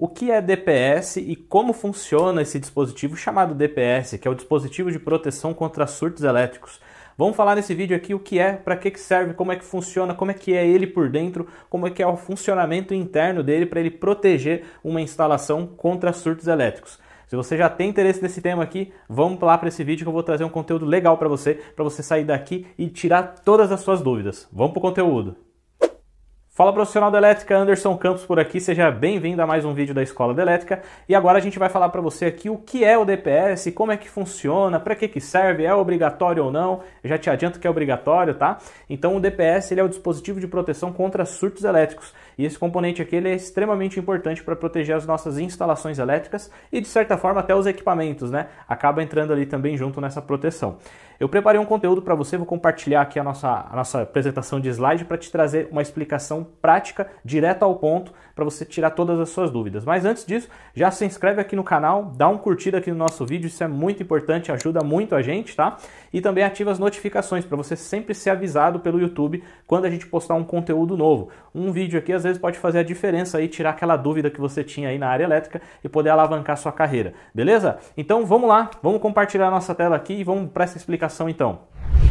o que é DPS e como funciona esse dispositivo chamado DPS, que é o dispositivo de proteção contra surtos elétricos. Vamos falar nesse vídeo aqui o que é, para que, que serve, como é que funciona, como é que é ele por dentro, como é que é o funcionamento interno dele para ele proteger uma instalação contra surtos elétricos. Se você já tem interesse nesse tema aqui, vamos lá para esse vídeo que eu vou trazer um conteúdo legal para você, para você sair daqui e tirar todas as suas dúvidas. Vamos para o conteúdo. Fala profissional da elétrica, Anderson Campos por aqui, seja bem-vindo a mais um vídeo da Escola da Elétrica. E agora a gente vai falar para você aqui o que é o DPS, como é que funciona, para que que serve, é obrigatório ou não. Eu já te adianto que é obrigatório, tá? Então o DPS ele é o dispositivo de proteção contra surtos elétricos. E esse componente aqui ele é extremamente importante para proteger as nossas instalações elétricas e, de certa forma, até os equipamentos, né? Acaba entrando ali também junto nessa proteção. Eu preparei um conteúdo para você, vou compartilhar aqui a nossa, a nossa apresentação de slide para te trazer uma explicação prática, direto ao ponto, para você tirar todas as suas dúvidas. Mas antes disso, já se inscreve aqui no canal, dá um curtida aqui no nosso vídeo, isso é muito importante, ajuda muito a gente, tá? E também ativa as notificações para você sempre ser avisado pelo YouTube quando a gente postar um conteúdo novo. Um vídeo aqui, às vezes, vezes pode fazer a diferença aí, tirar aquela dúvida que você tinha aí na área elétrica e poder alavancar sua carreira, beleza? Então vamos lá, vamos compartilhar nossa tela aqui e vamos para essa explicação então.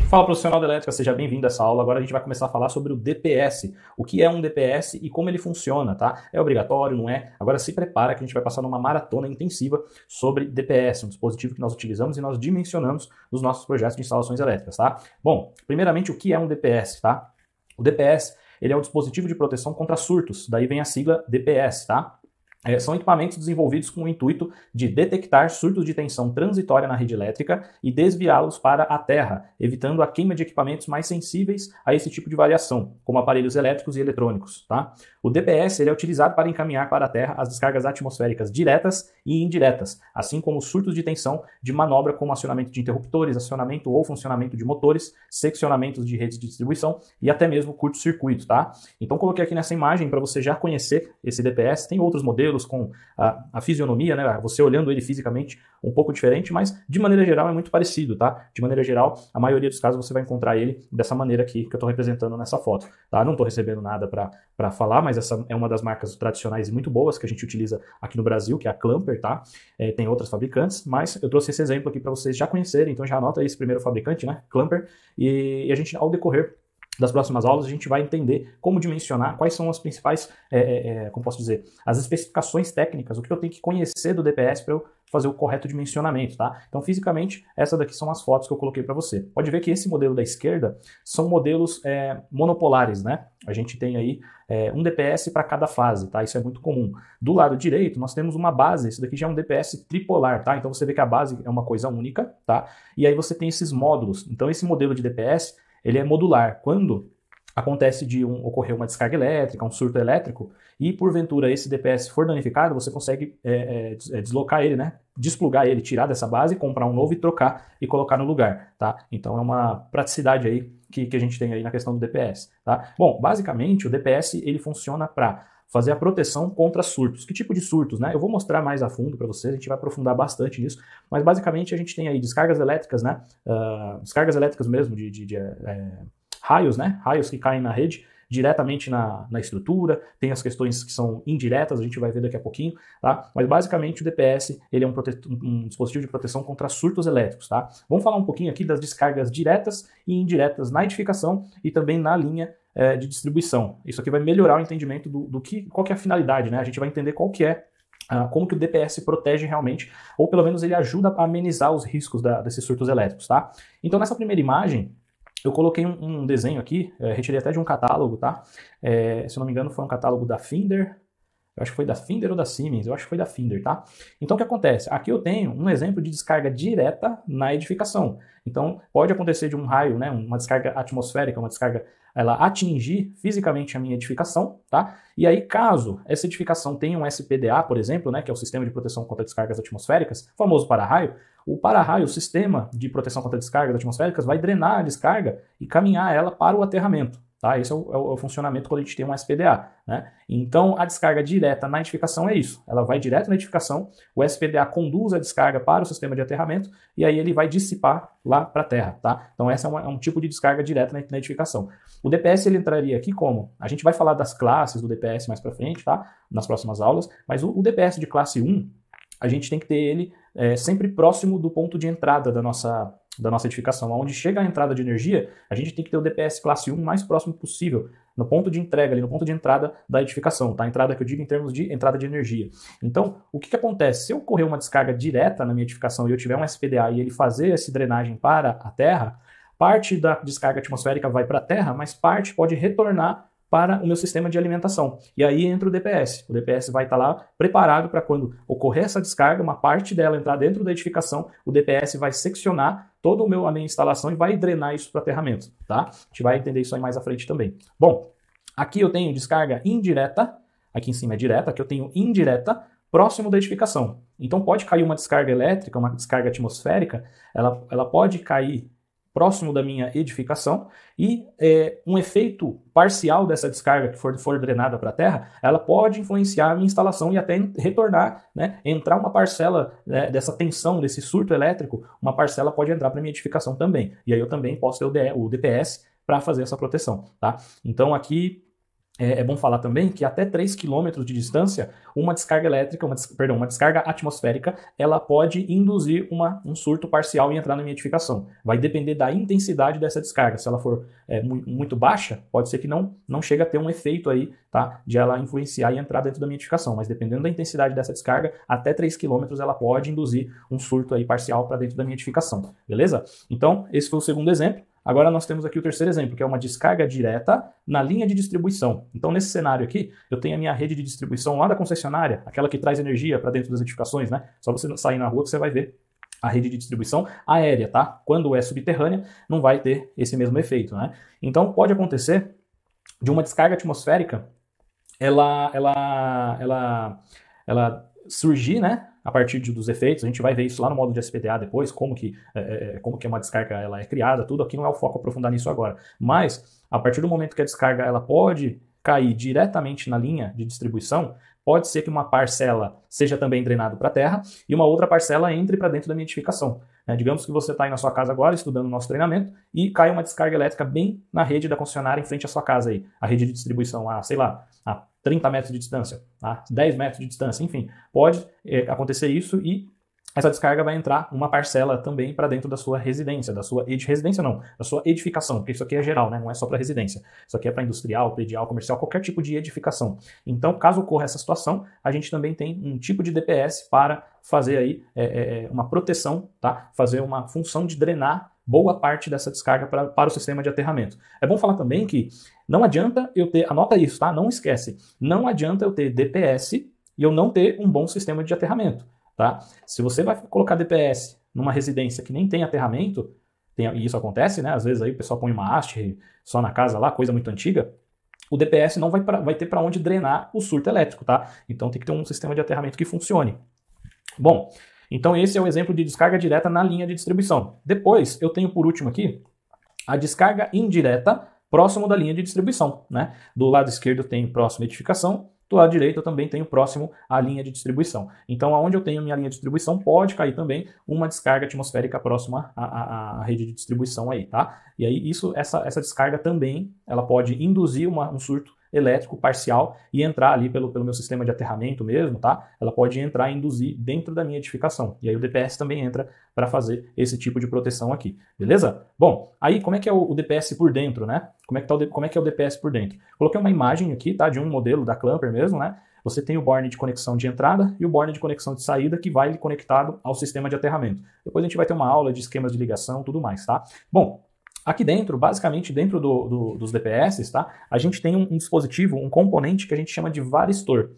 Fala profissional da elétrica, seja bem-vindo a essa aula. Agora a gente vai começar a falar sobre o DPS, o que é um DPS e como ele funciona, tá? É obrigatório, não é? Agora se prepara que a gente vai passar numa maratona intensiva sobre DPS, um dispositivo que nós utilizamos e nós dimensionamos nos nossos projetos de instalações elétricas, tá? Bom, primeiramente o que é um DPS, tá? O DPS ele é um dispositivo de proteção contra surtos, daí vem a sigla DPS, tá? É, são equipamentos desenvolvidos com o intuito de detectar surtos de tensão transitória na rede elétrica e desviá-los para a terra, evitando a queima de equipamentos mais sensíveis a esse tipo de variação, como aparelhos elétricos e eletrônicos. Tá? O DPS ele é utilizado para encaminhar para a Terra as descargas atmosféricas diretas e indiretas, assim como surtos de tensão de manobra como acionamento de interruptores, acionamento ou funcionamento de motores, seccionamentos de redes de distribuição e até mesmo curto-circuito, tá? Então coloquei aqui nessa imagem para você já conhecer esse DPS. Tem outros modelos com a, a fisionomia, né? Você olhando ele fisicamente um pouco diferente, mas de maneira geral é muito parecido, tá? De maneira geral, a maioria dos casos você vai encontrar ele dessa maneira aqui que eu estou representando nessa foto, tá? Não estou recebendo nada para falar, mas essa é uma das marcas tradicionais e muito boas que a gente utiliza aqui no Brasil, que é a Clamper, tá? É, tem outras fabricantes, mas eu trouxe esse exemplo aqui para vocês já conhecerem, então já anota aí esse primeiro fabricante, né? Clamper, e, e a gente, ao decorrer das próximas aulas a gente vai entender como dimensionar, quais são as principais, é, é, é como posso dizer, as especificações técnicas, o que eu tenho que conhecer do DPS para eu fazer o correto dimensionamento, tá? Então, fisicamente, essas daqui são as fotos que eu coloquei para você. Pode ver que esse modelo da esquerda são modelos é, monopolares, né? A gente tem aí é, um DPS para cada fase, tá? Isso é muito comum. Do lado direito, nós temos uma base, isso daqui já é um DPS tripolar, tá? Então você vê que a base é uma coisa única, tá? E aí você tem esses módulos. Então esse modelo de DPS, ele é modular. Quando acontece de um, ocorrer uma descarga elétrica, um surto elétrico, e porventura esse DPS for danificado, você consegue é, é, é, deslocar ele, né? Desplugar ele, tirar dessa base, comprar um novo e trocar e colocar no lugar, tá? Então é uma praticidade aí que, que a gente tem aí na questão do DPS, tá? Bom, basicamente o DPS ele funciona para fazer a proteção contra surtos. Que tipo de surtos, né? Eu vou mostrar mais a fundo para vocês, a gente vai aprofundar bastante nisso, mas basicamente a gente tem aí descargas elétricas, né? Uh, descargas elétricas mesmo de, de, de é, é raios, né? Raios que caem na rede diretamente na, na estrutura, tem as questões que são indiretas, a gente vai ver daqui a pouquinho, tá? Mas basicamente o DPS ele é um, um, dispositivo de proteção contra surtos elétricos, tá? Vamos falar um pouquinho aqui das descargas diretas e indiretas na edificação e também na linha é, de distribuição. Isso aqui vai melhorar o entendimento do, do que, qual que é a finalidade, né? A gente vai entender qual que é ah, como que o DPS protege realmente, ou pelo menos ele ajuda a amenizar os riscos da, desses surtos elétricos, tá? Então nessa primeira imagem, eu coloquei um, um desenho aqui, é, retirei até de um catálogo, tá? É, se eu não me engano, foi um catálogo da Finder, eu acho que foi da Finder ou da Siemens, eu acho que foi da Finder, tá? Então o que acontece? Aqui eu tenho um exemplo de descarga direta na edificação. Então pode acontecer de um raio, né, uma descarga atmosférica, uma descarga ela atingir fisicamente a minha edificação, tá? E aí, caso essa edificação tenha um SPDA, por exemplo, né, que é o Sistema de Proteção contra Descargas Atmosféricas, famoso para-raio, o para-raio, o Sistema de Proteção contra Descargas Atmosféricas, vai drenar a descarga e caminhar ela para o aterramento. Tá? Esse é, é o, é o, funcionamento quando a gente tem um SPDA. Né? Então, a descarga direta na edificação é isso. Ela vai direto na edificação, o SPDA conduz a descarga para o sistema de aterramento e aí ele vai dissipar lá para a terra. Tá? Então, esse é, um, é um tipo de descarga direta na, na, edificação. O DPS ele entraria aqui como? A gente vai falar das classes do DPS mais para frente, tá? nas próximas aulas, mas o, o DPS de classe 1, a gente tem que ter ele é, sempre próximo do ponto de entrada da nossa da nossa edificação, aonde chega a entrada de energia, a gente tem que ter o DPS classe 1 mais próximo possível, no ponto de entrega, ali, no ponto de entrada da edificação, tá? Entrada que eu digo em termos de entrada de energia. Então, o que, que acontece? Se eu correr uma descarga direta na minha edificação e eu tiver um SPDA e ele fazer essa drenagem para a terra, parte da descarga atmosférica vai para a terra, mas parte pode retornar para o meu sistema de alimentação. E aí entra o DPS. O DPS vai estar tá lá preparado para quando ocorrer essa descarga, uma parte dela entrar dentro da edificação, o DPS vai seccionar todo o meu, a minha instalação e vai drenar isso para aterramento, tá? A gente vai entender isso aí mais à frente também. Bom, aqui eu tenho descarga indireta, aqui em cima é direta, aqui eu tenho indireta, próximo da edificação. Então pode cair uma descarga elétrica, uma descarga atmosférica, ela, ela pode cair próximo da minha edificação e é, um efeito parcial dessa descarga que for, for drenada para a terra, ela pode influenciar a minha instalação e até retornar, né, entrar uma parcela né, dessa tensão, desse surto elétrico, uma parcela pode entrar para minha edificação também. E aí eu também posso ter o, DPS para fazer essa proteção, tá? Então aqui é, é, bom falar também que até 3 km de distância, uma descarga elétrica, uma, perdão, uma descarga atmosférica, ela pode induzir uma, um surto parcial e entrar na nidificação. Vai depender da intensidade dessa descarga. Se ela for é, muito baixa, pode ser que não, não chegue a ter um efeito aí, tá? De ela influenciar e entrar dentro da nidificação. Mas dependendo da intensidade dessa descarga, até 3 km ela pode induzir um surto aí parcial para dentro da nidificação. Beleza? Então, esse foi o segundo exemplo. Agora nós temos aqui o terceiro exemplo, que é uma descarga direta na linha de distribuição. Então, nesse cenário aqui, eu tenho a minha rede de distribuição lá da concessionária, aquela que traz energia para dentro das edificações, né? Só você sair na rua que você vai ver a rede de distribuição aérea, tá? Quando é subterrânea, não vai ter esse mesmo efeito, né? Então pode acontecer de uma descarga atmosférica, ela, ela, ela, ela surgir, né? a partir de, dos efeitos. A gente vai ver isso lá no modo de SPDA depois, como que, é, é, é como que é uma descarga ela é criada, tudo. Aqui não é o foco aprofundar nisso agora. Mas, a partir do momento que a descarga ela pode cair diretamente na linha de distribuição, pode ser que uma parcela seja também drenada para a terra e uma outra parcela entre para dentro da minha edificação. É, né? digamos que você está aí na sua casa agora, estudando o nosso treinamento, e cai uma descarga elétrica bem na rede da concessionária em frente à sua casa aí. A rede de distribuição, a, sei lá, a 30 metros de distância, tá? 10 metros de distância, enfim, pode é, acontecer isso e essa descarga vai entrar uma parcela também para dentro da sua residência, da sua edificação, residência não, da sua edificação, porque isso aqui é geral, né? não é só para residência. Isso aqui é para industrial, predial, comercial, qualquer tipo de edificação. Então, caso ocorra essa situação, a gente também tem um tipo de DPS para fazer aí é, é, é, uma proteção, tá? Fazer uma função de drenar boa parte dessa descarga pra, para o sistema de aterramento. É bom falar também que não adianta eu ter, anota isso, tá? Não esquece, não adianta eu ter DPS e eu não ter um bom sistema de aterramento, tá? Se você vai colocar DPS numa residência que nem tem aterramento, tem, e isso acontece, né? Às vezes aí o pessoal põe uma haste só na casa lá, coisa muito antiga, o DPS não vai, pra, vai ter para onde drenar o surto elétrico, tá? Então tem que ter um sistema de aterramento que funcione. Bom, então esse é o exemplo de descarga direta na linha de distribuição. Depois, eu tenho por último aqui a descarga indireta próximo da linha de distribuição. Né? Do lado esquerdo eu tenho próximo edificação, do lado direito eu também tenho próximo à linha de distribuição. Então, aonde eu tenho minha linha de distribuição, pode cair também uma descarga atmosférica próxima à, à, à rede de distribuição aí, tá? E aí, isso, essa, essa descarga também, ela pode induzir uma, um surto elétrico parcial e entrar ali pelo, pelo meu sistema de aterramento mesmo, tá? Ela pode entrar e induzir dentro da minha edificação. E aí o DPS também entra para fazer esse tipo de proteção aqui, beleza? Bom, aí como é que é o, o DPS por dentro, né? Como é, que tá o, como é que é o DPS por dentro? Coloquei uma imagem aqui, tá? De um modelo da Clamper mesmo, né? Você tem o borne de conexão de entrada e o borne de conexão de saída que vai conectado ao sistema de aterramento. Depois a gente vai ter uma aula de esquemas de ligação tudo mais, tá? Bom, Aqui dentro, basicamente dentro do, do, dos DPS, tá? a gente tem um, um, dispositivo, um componente que a gente chama de varistor.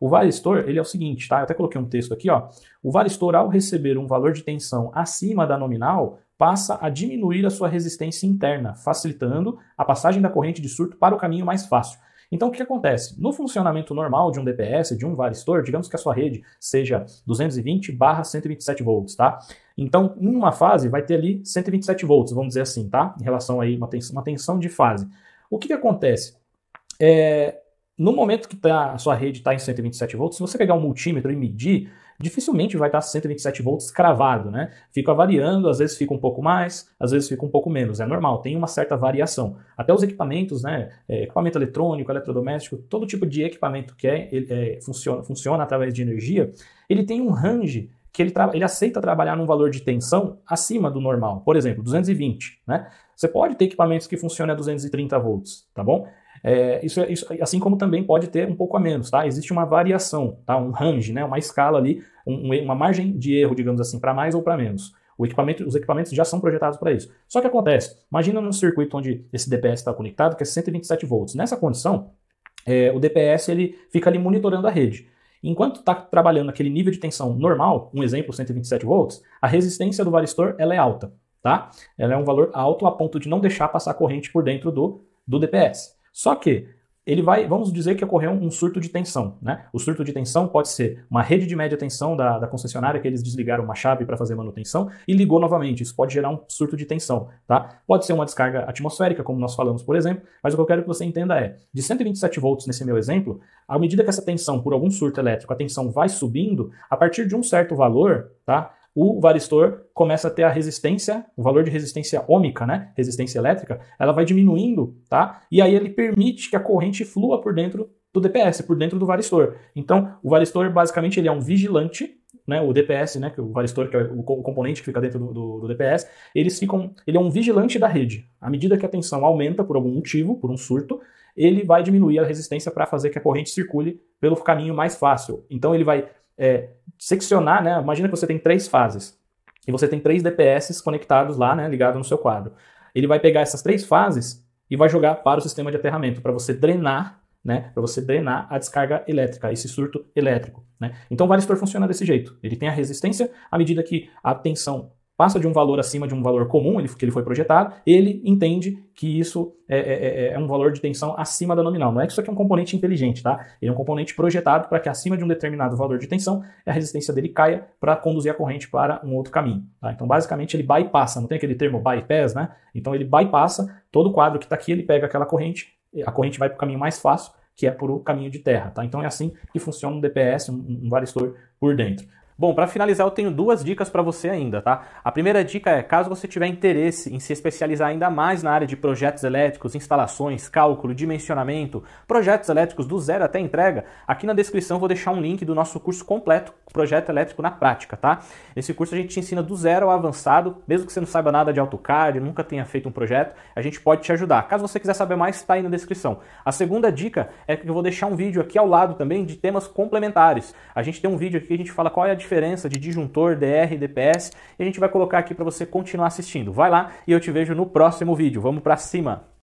O varistor, ele é o seguinte, tá? Eu até coloquei um texto aqui, ó. O varistor, ao receber um valor de tensão acima da nominal, passa a diminuir a sua resistência interna, facilitando a passagem da corrente de surto para o caminho mais fácil. Então, o que acontece? No funcionamento normal de um DPS, de um varistor, digamos que a sua rede seja 220 barra 127 volts, tá? Então, em uma fase, vai ter ali 127 volts, vamos dizer assim, tá? Em relação aí, uma tensão, uma tensão de fase. O que, que acontece? É, no momento que tá, a sua rede está em 127 volts, se você pegar um multímetro e medir, dificilmente vai estar 127 volts cravado, né? Fica variando, às vezes fica um pouco mais, às vezes fica um pouco menos, é normal, tem uma certa variação. Até os equipamentos, né? É, equipamento eletrônico, eletrodoméstico, todo tipo de equipamento que é, ele, é, funciona, funciona através de energia, ele tem um range que ele, ele, aceita trabalhar num valor de tensão acima do normal. Por exemplo, 220, né? Você pode ter equipamentos que funcionem a 230 volts, tá bom? É, isso, é, isso, assim como também pode ter um pouco a menos, tá? Existe uma variação, tá? Um range, né? Uma escala ali, um, uma margem de erro, digamos assim, para mais ou para menos. Equipamento, os equipamentos já são projetados para isso. Só que acontece, imagina num circuito onde esse DPS está conectado, que é 127 volts. Nessa condição, é, o DPS ele fica ali monitorando a rede. Enquanto está trabalhando aquele nível de tensão normal, um exemplo 127 volts, a resistência do varistor ela é alta, tá? Ela é um valor alto a ponto de não deixar passar corrente por dentro do, do DPS. Só que ele vai, vamos dizer que ocorreu um surto de tensão, né? O surto de tensão pode ser uma rede de média tensão da, da concessionária que eles desligaram uma chave para fazer manutenção e ligou novamente. Isso pode gerar um surto de tensão, tá? Pode ser uma descarga atmosférica, como nós falamos, por exemplo, mas o que eu quero que você entenda é, de 127 volts nesse meu exemplo, à medida que essa tensão por algum surto elétrico, a tensão vai subindo, a partir de um certo valor, tá? o varistor começa a ter a resistência, o valor de resistência ômica, né? Resistência elétrica, ela vai diminuindo, tá? E aí ele permite que a corrente flua por dentro do DPS, por dentro do varistor. Então, o varistor basicamente ele é um vigilante, né? O DPS, né? o varistor, que é o componente que fica dentro do, do, do DPS, eles ficam. Ele é um vigilante da rede. À medida que a tensão aumenta por algum motivo, por um surto, ele vai diminuir a resistência para fazer que a corrente circule pelo caminho mais fácil. Então ele vai é, seccionar, né? Imagina que você tem três fases e você tem três DPS conectados lá, né, ligado no seu quadro. Ele vai pegar essas três fases e vai jogar para o sistema de aterramento para você drenar, né, para você drenar a descarga elétrica, esse surto elétrico, né? Então o varistor funciona desse jeito. Ele tem a resistência à medida que a tensão passa de um valor acima de um valor comum ele, que ele foi projetado, ele entende que isso é, é, é, é, um valor de tensão acima da nominal. Não é que isso aqui é um componente inteligente, tá? Ele é um componente projetado para que acima de um determinado valor de tensão a resistência dele caia para conduzir a corrente para um outro caminho. Tá? Então, basicamente, ele bypassa, não tem aquele termo bypass, né? Então, ele bypassa todo o quadro que está aqui, ele pega aquela corrente, a corrente vai para o caminho mais fácil, que é por o caminho de terra. Tá? Então é assim que funciona um DPS, um, um varistor por dentro. Bom, para finalizar, eu tenho duas dicas para você ainda, tá? A primeira dica é, caso você tiver interesse em se especializar ainda mais na área de projetos elétricos, instalações, cálculo, dimensionamento, projetos elétricos do zero até entrega, aqui na descrição vou deixar um link do nosso curso completo, Projeto Elétrico na Prática, tá? Esse curso a gente te ensina do zero ao avançado, mesmo que você não saiba nada de AutoCAD, nunca tenha feito um projeto, a gente pode te ajudar. Caso você quiser saber mais, está aí na descrição. A segunda dica é que eu vou deixar um vídeo aqui ao lado também de temas complementares. A gente tem um vídeo aqui que a gente fala qual é a diferença de disjuntor, DR DPS e a gente vai colocar aqui para você continuar assistindo. Vai lá e eu te vejo no próximo vídeo. Vamos para cima!